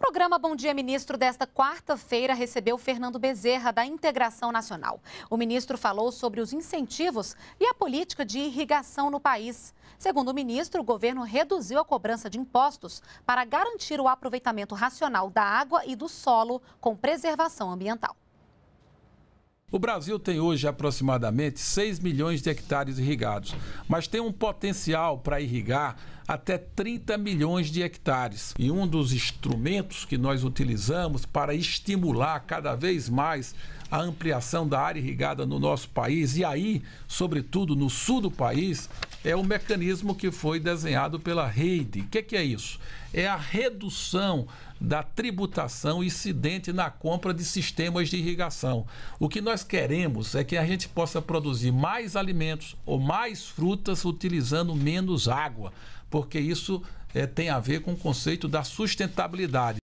O programa Bom Dia Ministro desta quarta-feira recebeu Fernando Bezerra, da Integração Nacional. O ministro falou sobre os incentivos e a política de irrigação no país. Segundo o ministro, o governo reduziu a cobrança de impostos para garantir o aproveitamento racional da água e do solo com preservação ambiental. O Brasil tem hoje aproximadamente 6 milhões de hectares irrigados, mas tem um potencial para irrigar até 30 milhões de hectares. E um dos instrumentos que nós utilizamos para estimular cada vez mais a ampliação da área irrigada no nosso país e aí, sobretudo no sul do país, é o um mecanismo que foi desenhado pela Rede. O que, que é isso? É a redução da tributação incidente na compra de sistemas de irrigação. O que nós queremos é que a gente possa produzir mais alimentos ou mais frutas utilizando menos água, porque isso é, tem a ver com o conceito da sustentabilidade.